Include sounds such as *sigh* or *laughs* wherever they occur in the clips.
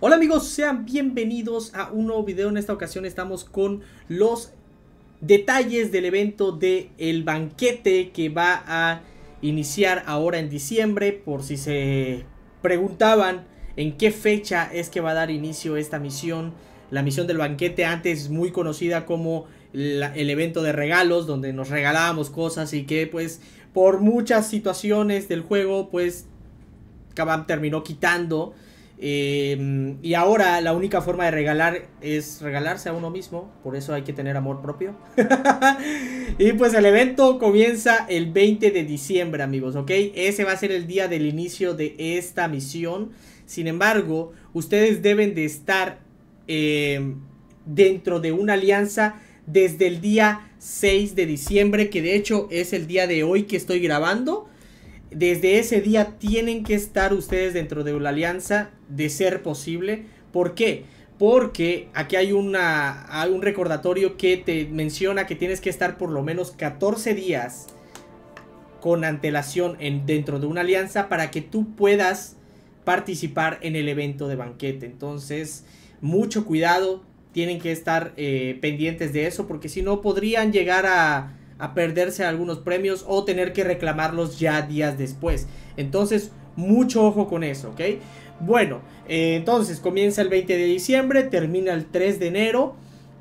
Hola amigos, sean bienvenidos a un nuevo video. En esta ocasión estamos con los detalles del evento de el banquete que va a iniciar ahora en diciembre. Por si se preguntaban en qué fecha es que va a dar inicio esta misión. La misión del banquete antes muy conocida como el evento de regalos donde nos regalábamos cosas y que pues por muchas situaciones del juego pues Kabam terminó quitando Em, y ahora la única forma de regalar es regalarse a uno mismo, por eso hay que tener amor propio. *laughs* y pues el evento comienza el 20 de diciembre, amigos, ¿ok? Ese va a ser el día del inicio de esta misión. Sin embargo, ustedes deben de estar em, dentro de una alianza desde el día 6 de diciembre, que de hecho es el día de hoy que estoy grabando. Desde ese día tienen que estar ustedes dentro de una alianza de ser posible. ¿Por qué? Porque aquí hay, una, hay un recordatorio que te menciona que tienes que estar por lo menos 14 días con antelación en, dentro de una alianza para que tú puedas participar en el evento de banquete. Entonces, mucho cuidado, tienen que estar eh, pendientes de eso porque si no podrían llegar a, a perderse algunos premios o tener que reclamarlos ya días después. Entonces, mucho ojo con eso, ¿ok? Bueno, eh, entonces comienza el 20 de diciembre, termina el 3 de enero.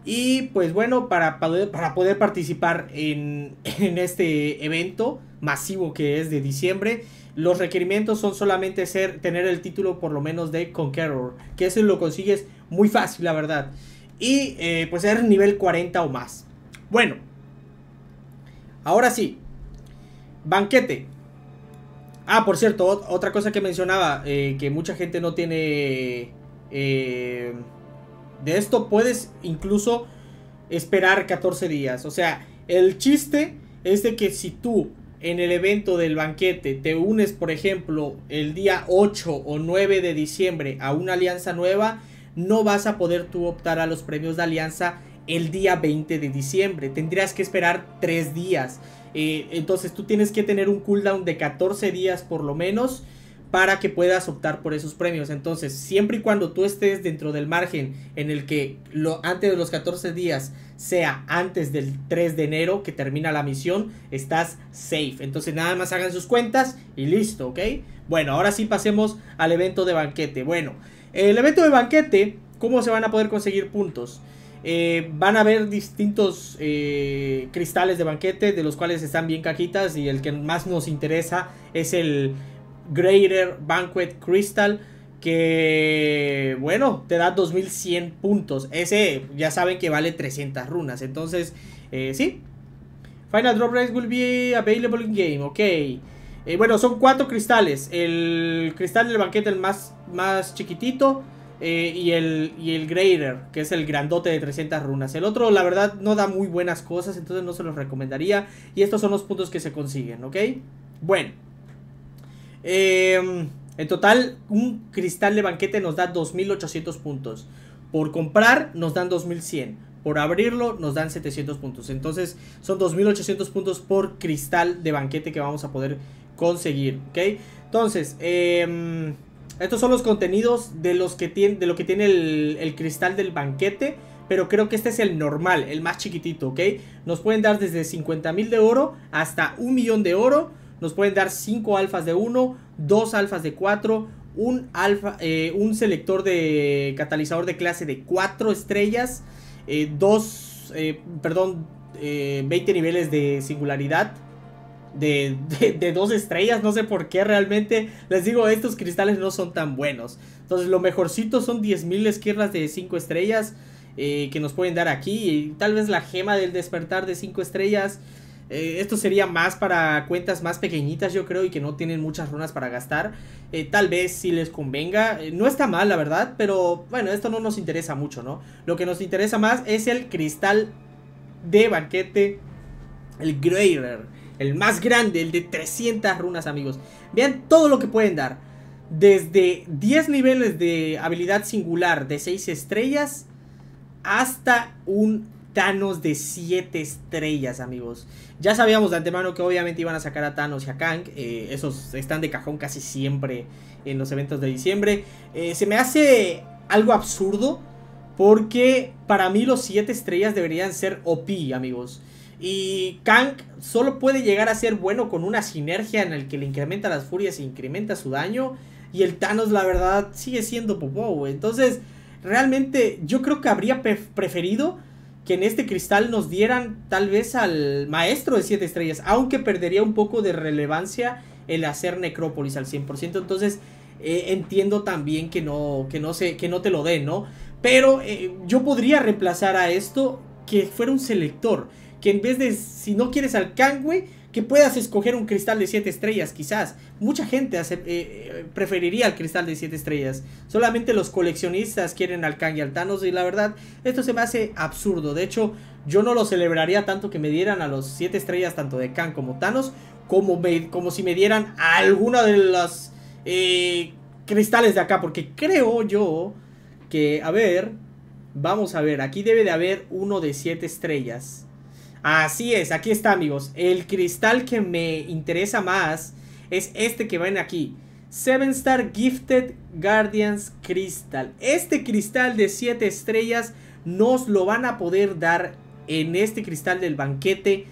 Y pues bueno, para, para poder participar *laughs* en, este evento masivo que es de diciembre, los requerimientos son solamente ser, tener el título por lo menos de Conqueror, que eso lo consigues muy fácil, la verdad. Y eh, pues ser nivel 40 o más. Bueno, ahora sí, banquete. Ah, por cierto, otra cosa que mencionaba, eh, que mucha gente no tiene... Eh, de esto puedes incluso esperar 14 días. O sea, el chiste es de que si tú en el evento del banquete te unes, por ejemplo, el día 8 o 9 de diciembre a una alianza nueva, no vas a poder tú optar a los premios de alianza el día 20 de diciembre. Tendrías que esperar 3 días. Eh, entonces tú tienes que tener un cooldown de 14 días por lo menos para que puedas optar por esos premios. Entonces, siempre y cuando tú estés dentro del margen en el que lo, antes de los 14 días sea antes del 3 de enero que termina la misión, estás safe. Entonces, nada más hagan sus cuentas y listo, ¿ok? Bueno, ahora sí pasemos al evento de banquete. Bueno, el evento de banquete, ¿cómo se van a poder conseguir puntos? Eh, van a haber distintos eh, cristales de banquete, de los cuales están bien cajitas. Y el que más nos interesa es el Greater Banquet Crystal. Que bueno, te da 2100 puntos. Ese ya saben que vale 300 runas. Entonces, eh, sí. Final drop race will be available in game. Ok. bueno, son cuatro cristales. El cristal del banquete, el más, más chiquitito. Eh, y, el, y Greater, que es el grandote de 300 runas. El otro, la verdad, no da muy buenas cosas, entonces no se los recomendaría. Y estos son los puntos que se consiguen, ¿ok? Bueno. Em, en total, un cristal de banquete nos da 2.800 puntos. Por comprar nos dan 2.100. Por abrirlo nos dan 700 puntos. Entonces son 2.800 puntos por cristal de banquete que vamos a poder conseguir, ¿ok? Entonces, eh... Estos son los contenidos de, los que tiene, de lo que tiene el, cristal del banquete. Pero creo que este es el normal, el más chiquitito, ¿ok? Nos pueden dar desde 50.000 mil de oro hasta un millón de oro. Nos pueden dar 5 alfas de 1, 2 alfas de 4, un, alfa, eh, un selector de catalizador de clase de 4 estrellas, eh, dos, eh, perdón, 20 niveles de singularidad de, dos estrellas, no sé por qué realmente. Les digo, estos cristales no son tan buenos. Entonces, lo mejorcito son 10.000 esquirlas de 5 estrellas eh, que nos pueden dar aquí. tal vez la gema del despertar de 5 estrellas. Eh, esto sería más para cuentas más pequeñitas, yo creo, y que no tienen muchas runas para gastar. Eh, tal vez si les convenga. no está mal, la verdad, pero bueno, esto no nos interesa mucho, ¿no? Lo que nos interesa más es el cristal de banquete, el Greider. El más grande, el de 300 runas, amigos. Vean todo lo que pueden dar. Desde 10 niveles de habilidad singular de 6 estrellas hasta un Thanos de 7 estrellas, amigos. Ya sabíamos de antemano que obviamente iban a sacar a Thanos y a Kang. Eh, esos están de cajón casi siempre en los eventos de diciembre. Eh, se me hace algo absurdo porque para mí los 7 estrellas deberían ser OP, amigos. Y Kang solo puede llegar a ser bueno con una sinergia en el que le incrementa las furias e incrementa su daño. Y el Thanos, la verdad, sigue siendo popó, Entonces, realmente yo creo que habría preferido que en este cristal nos dieran tal vez al maestro de siete estrellas, aunque perdería un poco de relevancia el hacer necrópolis al 100%. Entonces, eh, entiendo también que no, que, no que no te lo den, ¿no? Pero eh, yo podría reemplazar a esto que fuera un selector que en vez de, si no quieres al Kangwe que puedas escoger un cristal de 7 estrellas, quizás. Mucha gente eh, eh, preferiría el cristal de 7 estrellas. Solamente los coleccionistas quieren al Kang y al Thanos. Y la verdad, esto se me hace absurdo. De hecho, yo no lo celebraría tanto que me dieran a los 7 estrellas, tanto de Kang como Thanos, como, como si me dieran a alguna de las eh, cristales de acá. Porque creo yo que, a ver, vamos a ver, aquí debe de haber uno de 7 estrellas. Así es, aquí está amigos. El cristal que me interesa más es este que ven aquí. Seven Star Gifted Guardians Crystal. Este cristal de 7 estrellas nos lo van a poder dar en este cristal del banquete.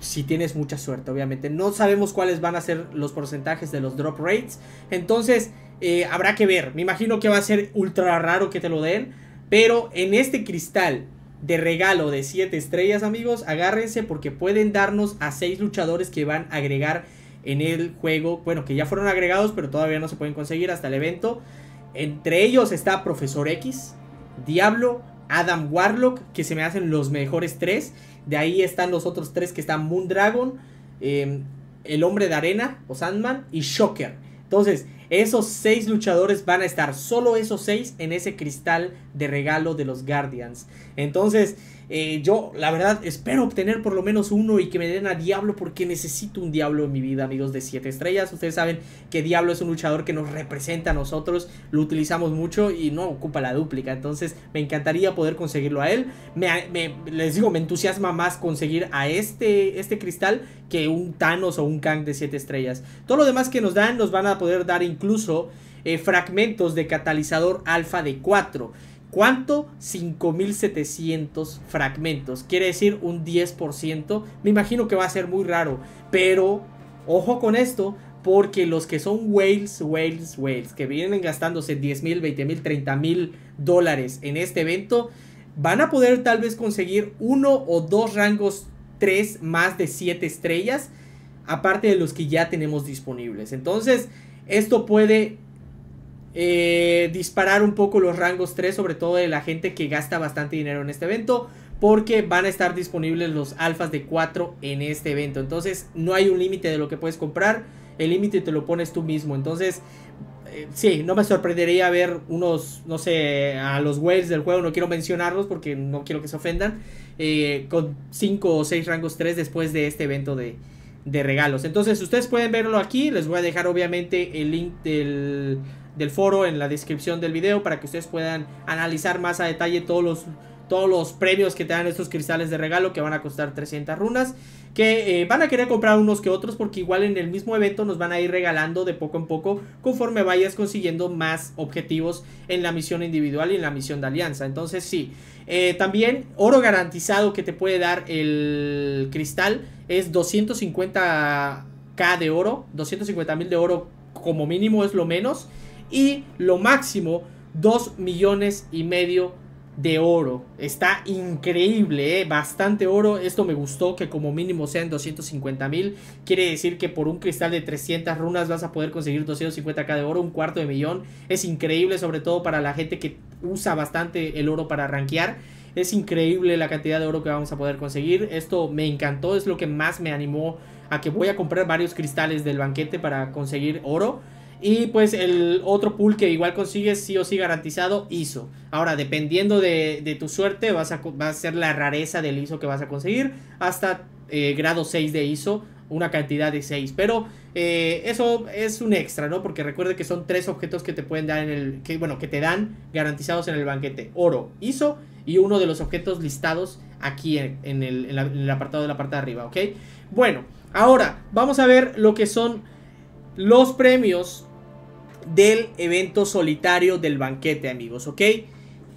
Si tienes mucha suerte, obviamente. No sabemos cuáles van a ser los porcentajes de los drop rates. Entonces, eh, habrá que ver. Me imagino que va a ser ultra raro que te lo den. Pero en este cristal de regalo de 7 estrellas, amigos. Agárrense porque pueden darnos a 6 luchadores que van a agregar en el juego. Bueno, que ya fueron agregados, pero todavía no se pueden conseguir hasta el evento. Entre ellos está Profesor X, Diablo, Adam Warlock, que se me hacen los mejores 3. De ahí están los otros tres que están Moondragon, eh, El Hombre de Arena o Sandman y Shocker. Entonces, esos seis luchadores van a estar, solo esos seis, en ese cristal de regalo de los Guardians. Entonces, eh, yo, la verdad, espero obtener por lo menos uno y que me den a Diablo porque necesito un Diablo en mi vida, amigos de 7 estrellas. Ustedes saben que Diablo es un luchador que nos representa a nosotros, lo utilizamos mucho y no ocupa la dúplica. Entonces, me encantaría poder conseguirlo a él. Me, les digo, me entusiasma más conseguir a este, este cristal que un Thanos o un Kang de 7 estrellas. Todo lo demás que nos dan nos van a poder dar incluso eh, fragmentos de catalizador alfa de 4. ¿Cuánto? 5.700 fragmentos. Quiere decir un 10%. Me imagino que va a ser muy raro. Pero, ojo con esto, porque los que son whales, whales, whales, que vienen gastándose 10,000, mil, 30,000 mil, mil dólares en este evento, van a poder tal vez conseguir uno o dos rangos 3 más de 7 estrellas, aparte de los que ya tenemos disponibles. Entonces, esto puede eh, disparar un poco los rangos 3, sobre todo de la gente que gasta bastante dinero en este evento, porque van a estar disponibles los alfas de 4 en este evento. Entonces no hay un límite de lo que puedes comprar, el límite te lo pones tú mismo. Entonces eh, sí, no me sorprendería ver unos, no sé, a los whales del juego, no quiero mencionarlos porque no quiero que se ofendan, eh, con 5 o 6 rangos 3 después de este evento de, de, regalos. Entonces, ustedes pueden verlo aquí, les voy a dejar obviamente el link del del foro en la descripción del video para que ustedes puedan analizar más a detalle todos los, todos los premios que te dan estos cristales de regalo que van a costar 300 runas. Que eh, van a querer comprar unos que otros porque igual en el mismo evento nos van a ir regalando de poco en poco conforme vayas consiguiendo más objetivos en la misión individual y en la misión de alianza. Entonces sí, eh, también oro garantizado que te puede dar el cristal es 250k de oro, 250 mil de oro como mínimo es lo menos y lo máximo 2 millones y medio de oro. Está increíble, eh, bastante oro. Esto me gustó que como mínimo sean 250 mil. Quiere decir que por un cristal de 300 runas vas a poder conseguir 250k de oro, un cuarto de millón. Es increíble, sobre todo para la gente que usa bastante el oro para rankear. Es increíble la cantidad de oro que vamos a poder conseguir. Esto me encantó, es lo que más me animó a que voy a comprar varios cristales del banquete para conseguir oro. Y pues el otro pool que igual consigues sí o sí garantizado, ISO. Ahora, dependiendo de, tu suerte, vas a, va a ser la rareza del ISO que vas a conseguir. Hasta eh, grado 6 de ISO, una cantidad de 6. Pero eh, eso es un extra, ¿no? Porque recuerde que son tres objetos que te pueden dar en el... Que, bueno, que te dan garantizados en el banquete. Oro, ISO y uno de los objetos listados aquí en, el, en el apartado de la parte de arriba, ¿ok? Bueno, ahora vamos a ver lo que son los premios del evento solitario del banquete, amigos, ¿ok?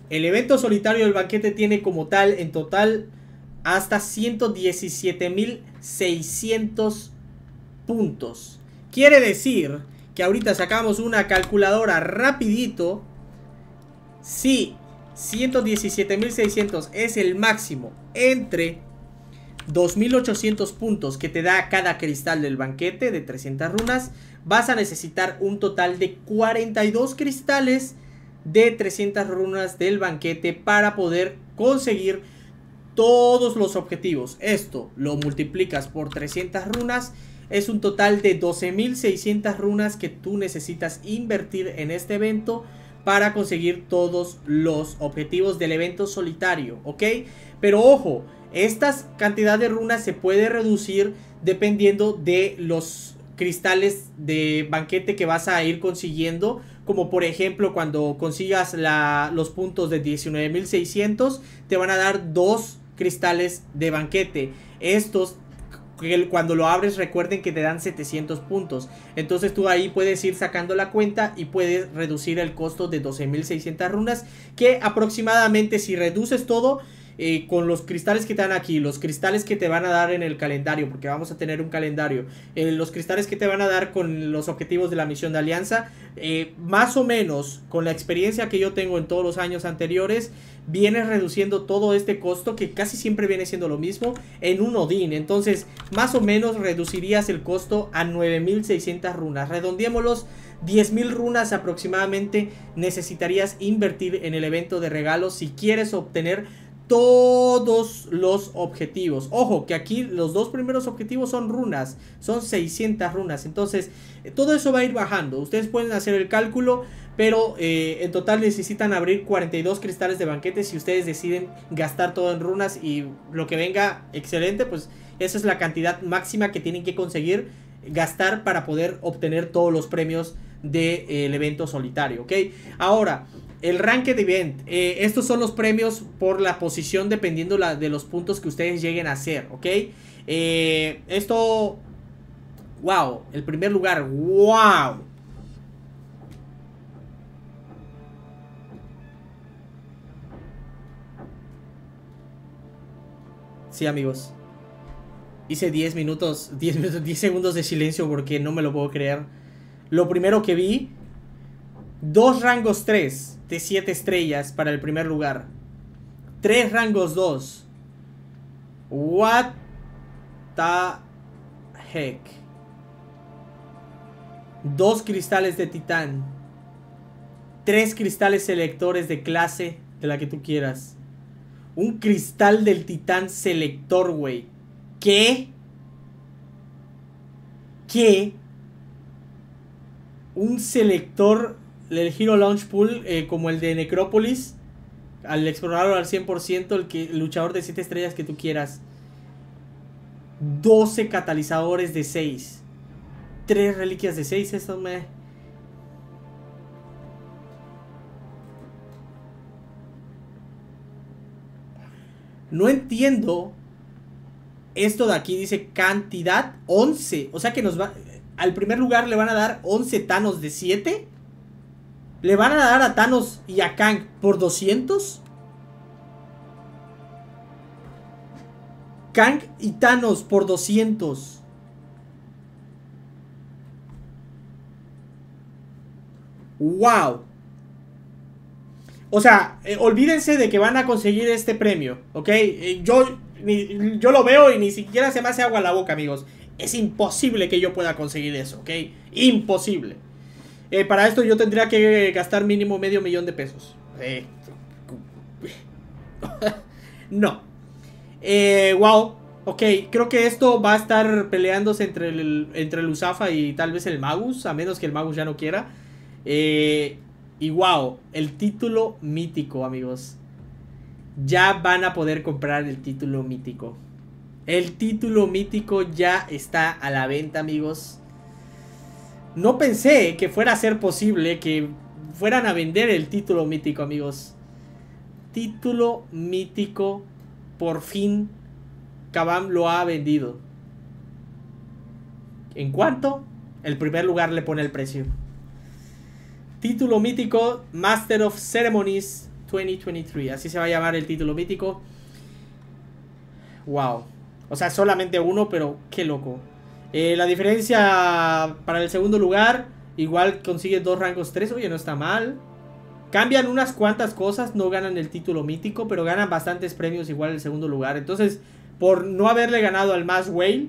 El evento solitario del banquete tiene como tal en total hasta 117.600 puntos. Quiere decir que ahorita sacamos una calculadora rapidito. Si 117.600 es el máximo entre 2.800 puntos que te da cada cristal del banquete de 300 runas, vas a necesitar un total de 42 cristales de 300 runas del banquete para poder conseguir todos los objetivos. Esto lo multiplicas por 300 runas. Es un total de 12.600 runas que tú necesitas invertir en este evento para conseguir todos los objetivos del evento solitario, ¿ok? Pero ojo, estas cantidad de runas se puede reducir dependiendo de los cristales de banquete que vas a ir consiguiendo. Como por ejemplo cuando consigas los puntos de 19.600 te van a dar dos cristales de banquete. Estos cuando lo abres recuerden que te dan 700 puntos. Entonces tú ahí puedes ir sacando la cuenta y puedes reducir el costo de 12.600 runas. Que aproximadamente si reduces todo eh, con los cristales que te dan aquí, los cristales que te van a dar en el calendario, porque vamos a tener un calendario, eh, los cristales que te van a dar con los objetivos de la misión de alianza, eh, más o menos con la experiencia que yo tengo en todos los años anteriores, vienes reduciendo todo este costo que casi siempre viene siendo lo mismo en un Odin, Entonces, más o menos reducirías el costo a 9600 runas. Redondeémoslos 10.000 runas aproximadamente necesitarías invertir en el evento de regalos si quieres obtener todos los objetivos. Ojo, que aquí los dos primeros objetivos son runas, son 600 runas. Entonces, eh, todo eso va a ir bajando. Ustedes pueden hacer el cálculo, pero eh, en total necesitan abrir 42 cristales de banquete si ustedes deciden gastar todo en runas y lo que venga excelente, pues esa es la cantidad máxima que tienen que conseguir gastar para poder obtener todos los premios del eh, evento solitario, ¿ok? Ahora, el de Event. Eh, estos son los premios por la posición dependiendo de los puntos que ustedes lleguen a hacer, ¿ok? Eh, esto... ¡Wow! El primer lugar. ¡Wow! Sí, amigos. Hice 10 minutos, 10 minutos, 10 segundos de silencio porque no me lo puedo creer. Lo primero que vi... Dos rangos 3 de 7 estrellas para el primer lugar. 3 rangos 2. What the heck. Dos cristales de titán. Tres cristales selectores de clase de la que tú quieras. Un cristal del titán selector, güey. ¿Qué? ¿Qué? Un selector el Hero Launch Pool eh, como el de Necrópolis, al explorarlo al 100%, el, que, el luchador de 7 estrellas que tú quieras. 12 catalizadores de 6. 3 reliquias de 6, esto me... No entiendo. Esto de aquí dice cantidad 11. O sea que nos va... Al primer lugar le van a dar 11 tanos de 7. ¿Le van a dar a Thanos y a Kang por 200? Kang y Thanos por 200. ¡Wow! O sea, eh, olvídense de que van a conseguir este premio, ¿ok? Eh, yo, yo lo veo y ni siquiera se me hace agua la boca, amigos. Es imposible que yo pueda conseguir eso, ¿ok? Imposible. Eh, para esto yo tendría que gastar mínimo medio millón de pesos. Eh, *laughs* no. Eh, wow. Ok, creo que esto va a estar peleándose entre el, entre el Usafa y tal vez el Magus, a menos que el Magus ya no quiera. y wow, el título mítico, amigos. Ya van a poder comprar el título mítico. El título mítico ya está a la venta, amigos no pensé que fuera a ser posible que fueran a vender el título mítico, amigos. Título mítico, por fin, Kabam lo ha vendido. ¿En cuánto? El primer lugar le pone el precio. Título mítico, Master of Ceremonies 2023. Así se va a llamar el título mítico. Wow. O sea, solamente uno, pero qué loco. Eh, la diferencia para el segundo lugar, igual consigue dos rangos Tres, oye, no está mal. Cambian unas cuantas cosas, no ganan el título mítico, pero ganan bastantes premios igual el segundo lugar. Entonces, por no haberle ganado al más Whale,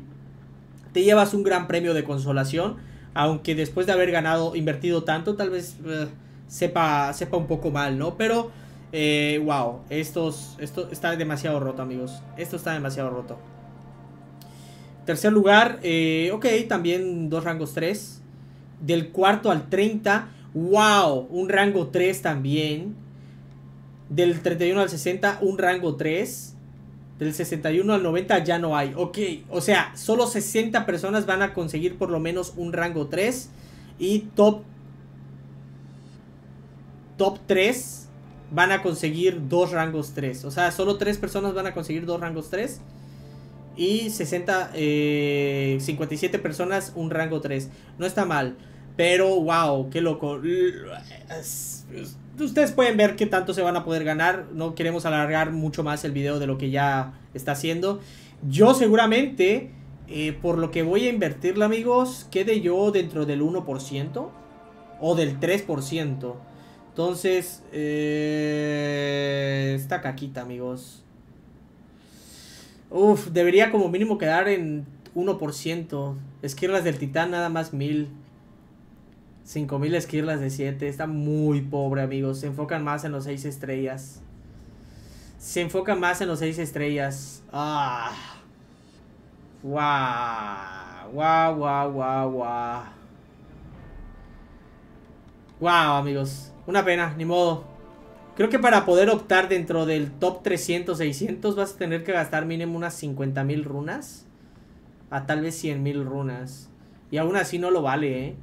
te llevas un gran premio de consolación. Aunque después de haber ganado, invertido tanto, tal vez eh, sepa, sepa un poco mal, ¿no? Pero, eh, wow, estos, esto está demasiado roto, amigos. Esto está demasiado roto. Tercer lugar, eh, ok, también dos rangos 3. Del cuarto al 30, wow, un rango 3 también. Del 31 al 60, un rango 3. Del 61 al 90 ya no hay. Ok, o sea, solo 60 personas van a conseguir por lo menos un rango 3. Y top, top 3 van a conseguir dos rangos 3. O sea, solo 3 personas van a conseguir dos rangos 3 y 60, 57 eh, personas, un rango 3. No está mal, pero wow, qué loco. Ustedes pueden ver qué tanto se van a poder ganar. No queremos alargar mucho más el video de lo que ya está haciendo. Yo seguramente, eh, por lo que voy a invertirle, amigos, quede yo dentro del 1% o del 3%. Entonces, está eh, esta caquita, amigos. Uf, debería como mínimo quedar en 1%. Esquirlas del titán nada más 1000. 5000 esquirlas de 7. Está muy pobre, amigos. Se enfocan más en los 6 estrellas. Se enfocan más en los 6 estrellas. Ah. Wow. Wow, wow, wow, wow. Wow, amigos. Una pena, ni modo. Creo que para poder optar dentro del top 300, 600 vas a tener que gastar mínimo unas 50.000 runas. A tal vez 100.000 runas. Y aún así no lo vale, ¿eh?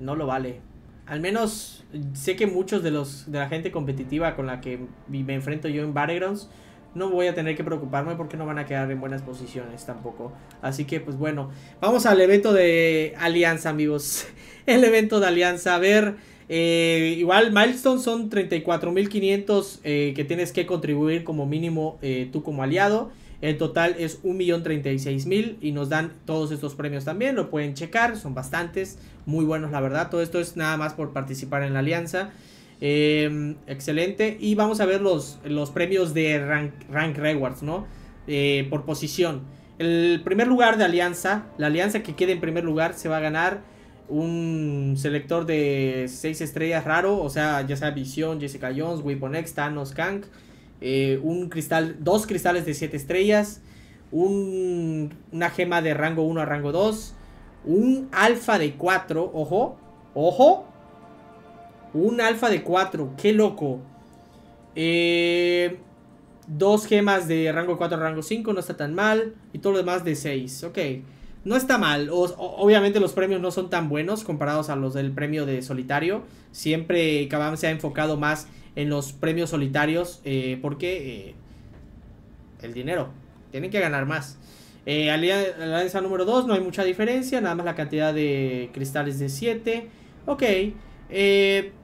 No lo vale. Al menos sé que muchos de los de la gente competitiva con la que me enfrento yo en Battlegrounds no voy a tener que preocuparme porque no van a quedar en buenas posiciones tampoco. Así que pues bueno, vamos al evento de Alianza, amigos. *laughs* El evento de Alianza, a ver eh, igual, Milestone son 34.500 eh, que tienes que contribuir como mínimo eh, tú como aliado. El total es 1.036.000 y nos dan todos estos premios también. Lo pueden checar, son bastantes, muy buenos la verdad. Todo esto es nada más por participar en la alianza. Em, excelente. Y vamos a ver los, los premios de rank, rewards, ¿no? por posición. El primer lugar de alianza, la alianza que quede en primer lugar se va a ganar un selector de 6 estrellas raro, o sea, ya sea Visión, Jessica Jones, Weapon X, Thanos, Kang, eh, un cristal, dos cristales de 7 estrellas, un, una gema de rango 1 a rango 2, un alfa de 4, ojo, ojo, un alfa de 4, qué loco. Eh, dos gemas de rango 4 a rango 5, no está tan mal, y todo lo demás de 6, ok no está mal. obviamente los premios no son tan buenos comparados a los del premio de solitario. Siempre Kabam se ha enfocado más en los premios solitarios eh, porque eh, el dinero. Tienen que ganar más. Eh, alianza número 2, no hay mucha diferencia, nada más la cantidad de cristales de 7. Ok.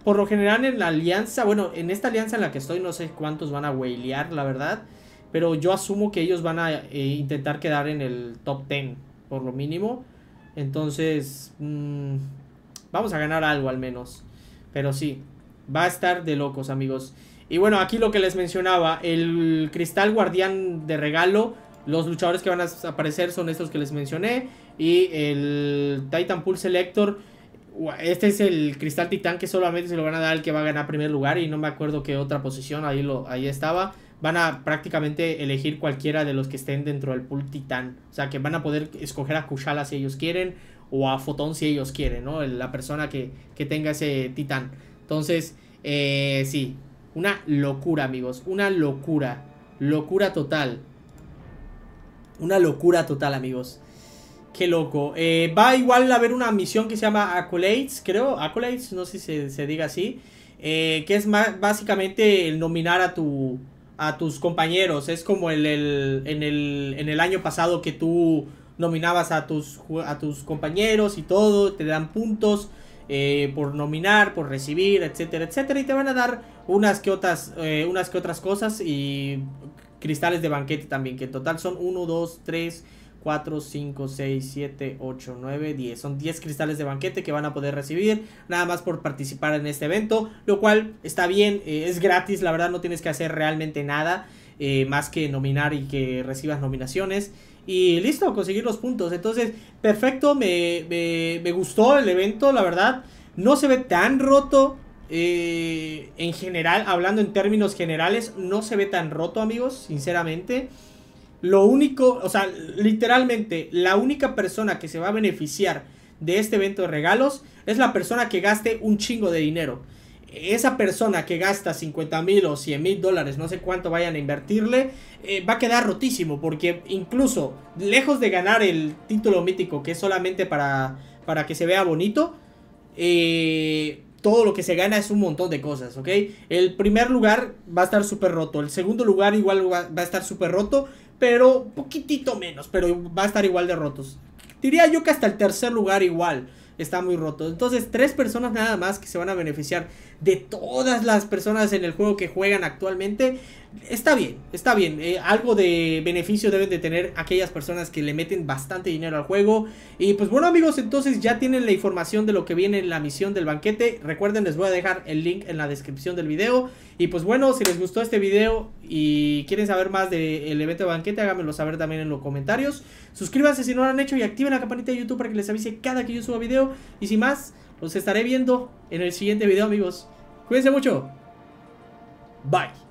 por lo general en la alianza, bueno, en esta alianza en la que estoy no sé cuántos van a wailear, la verdad. Pero yo asumo que ellos van a intentar quedar en el top 10 por lo mínimo. Entonces, mm, vamos a ganar algo al menos. Pero sí, va a estar de locos, amigos. Y bueno, aquí lo que les mencionaba, el cristal guardián de regalo, los luchadores que van a aparecer son estos que les mencioné. Y el Titan Pool Selector, este es el cristal titán que solamente se lo van a dar al que va a ganar primer lugar. Y no me acuerdo qué otra posición, ahí, lo, ahí estaba van a prácticamente elegir cualquiera de los que estén dentro del pool titán. O sea, que van a poder escoger a Kushala si ellos quieren o a Fotón si ellos quieren, ¿no? La persona que, tenga ese titán. Entonces, eh, sí, una locura, amigos, una locura, locura total. Una locura total, amigos. Qué loco. Eh, va igual a haber una misión que se llama Accolades, creo. Accolades, no sé si se, diga así. Eh, que es básicamente el nominar a tu a tus compañeros. Es como el, en, el, en el año pasado que tú nominabas a tus, a tus compañeros y todo, te dan puntos eh, por nominar, por recibir, etcétera, etcétera, y te van a dar unas que otras, eh, unas que otras cosas y cristales de banquete también, que en total son 1, 2, 3, 4, 5, 6, 7, 8, 9, 10. Son 10 cristales de banquete que van a poder recibir nada más por participar en este evento, lo cual está bien, eh, es gratis, la verdad no tienes que hacer realmente nada eh, más que nominar y que recibas nominaciones. Y listo, conseguir los puntos. Entonces, perfecto, me, gustó el evento, la verdad. No se ve tan roto. Eh, en general, hablando en términos generales, no se ve tan roto, amigos, sinceramente. Lo único, o sea, literalmente, la única persona que se va a beneficiar de este evento de regalos es la persona que gaste un chingo de dinero. Esa persona que gasta 50 mil o 100 mil dólares, no sé cuánto vayan a invertirle, eh, va a quedar rotísimo porque incluso lejos de ganar el título mítico que es solamente para, para que se vea bonito, eh, todo lo que se gana es un montón de cosas, ¿ok? El primer lugar va a estar súper roto, el segundo lugar igual va a estar súper roto pero un poquitito menos, pero va a estar igual de rotos. Diría yo que hasta el tercer lugar igual está muy roto. Entonces, tres personas nada más que se van a beneficiar de todas las personas en el juego que juegan actualmente. Está bien, está bien. Eh, algo de beneficio deben de tener aquellas personas que le meten bastante dinero al juego. Y pues bueno amigos, entonces ya tienen la información de lo que viene en la misión del banquete. Recuerden, les voy a dejar el link en la descripción del video. Y pues bueno, si les gustó este video y quieren saber más del evento de banquete, háganmelo saber también en los comentarios. Suscríbanse si no lo han hecho y activen la campanita de YouTube para que les avise cada que yo suba video. Y sin más... Los estaré viendo en el siguiente video, amigos. Cuídense mucho. Bye.